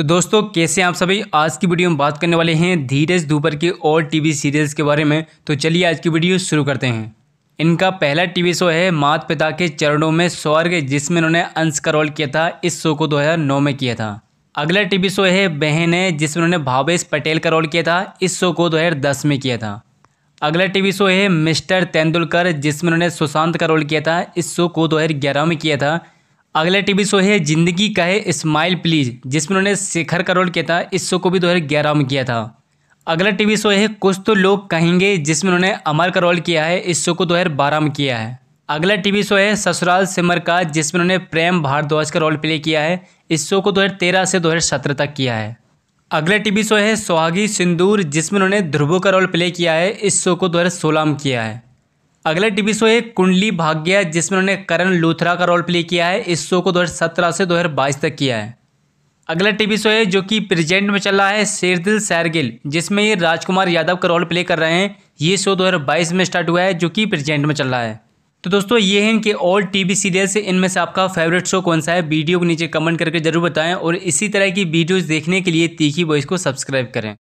तो दोस्तों कैसे आप सभी आज की वीडियो में बात करने वाले हैं धीरज धूपर के और टीवी सीरियल्स के बारे में तो चलिए आज की वीडियो शुरू करते हैं इनका पहला टीवी शो है मात पिता के चरणों में स्वर्ग जिसमें इन्होंने अंश का रोल किया था इस शो को 2009 में किया था अगला टीवी शो है बहन है जिसमें उन्होंने भावेश पटेल का रोल किया था इस शो को दो में किया था अगला टीवी शो है मिस्टर तेंदुलकर जिसमें उन्होंने सुशांत का रोल किया था इस शो को दो में किया था अगला टीवी शो है जिंदगी का है स्माइल प्लीज जिसमें उन्होंने शेखर रोल किया था इस शो को भी दो ग्यारह में किया था अगला टीवी शो है कुछ तो लोग कहेंगे जिसमें उन्होंने अमर करोल किया है इस शो को दो बारह में किया है अगला टीवी शो है ससुराल सिमर का जिसमें उन्होंने प्रेम भारद्वाज का रोल प्ले किया है इस शो को तेरह से सत्रह तक किया है अगला टीवी शो है सुहागी सिंदूर जिसमें उन्होंने ध्रुवो का रोल प्ले किया है इस शो को सोलह में किया है अगला टीवी शो है कुंडली भाग्य जिसमें उन्होंने करण लूथरा का रोल प्ले किया है इस शो को 2017 से 2022 तक किया है अगला टीवी शो है जो कि प्रेजेंट में चल रहा है शेरदिल सैरगिल जिसमें ये राजकुमार यादव का रोल प्ले कर रहे हैं ये शो 2022 में स्टार्ट हुआ है जो कि प्रेजेंट में चल रहा है तो दोस्तों ये है इनके ऑल टी सीरियल से इनमें से आपका फेवरेट शो कौन सा है वीडियो को नीचे कमेंट करके जरूर बताएं और इसी तरह की वीडियोज़ देखने के लिए तीखी वॉइस को सब्सक्राइब करें